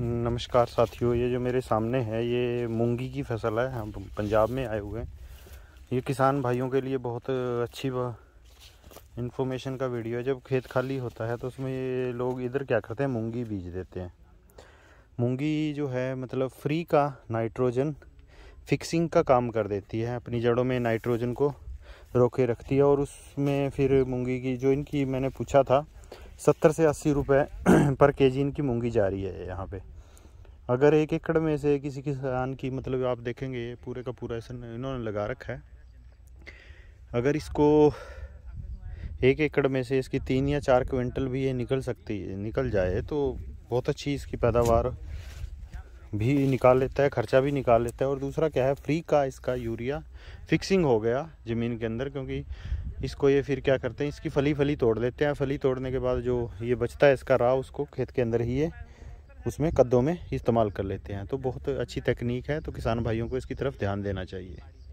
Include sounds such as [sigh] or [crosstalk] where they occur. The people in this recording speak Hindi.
नमस्कार साथियों ये जो मेरे सामने है ये मूंगी की फसल है हम पंजाब में आए हुए हैं ये किसान भाइयों के लिए बहुत अच्छी इन्फॉर्मेशन का वीडियो है जब खेत खाली होता है तो उसमें ये लोग इधर क्या करते हैं मूंगी बीज देते हैं मूंगी जो है मतलब फ्री का नाइट्रोजन फिक्सिंग का काम कर देती है अपनी जड़ों में नाइट्रोजन को रोके रखती है और उसमें फिर मूँगी की जो इनकी मैंने पूछा था सत्तर से अस्सी रुपये [clears throat] पर केजी इनकी मूंगी जा रही है यहाँ पे अगर एक एकड़ में से किसी किसान की मतलब आप देखेंगे पूरे का पूरा ऐसा इन्होंने लगा रखा है अगर इसको एक एकड़ में से इसकी तीन या चार क्विंटल भी ये निकल सकती है निकल जाए तो बहुत अच्छी इसकी पैदावार भी निकाल लेता है खर्चा भी निकाल लेता है और दूसरा क्या है फ्री का इसका यूरिया फिक्सिंग हो गया ज़मीन के अंदर क्योंकि इसको ये फिर क्या करते हैं इसकी फली फली तोड़ लेते हैं फली तोड़ने के बाद जो ये बचता है इसका राह उसको खेत के अंदर ही ये उसमें कद्दों में इस्तेमाल कर लेते हैं तो बहुत अच्छी तकनीक है तो किसान भाइयों को इसकी तरफ ध्यान देना चाहिए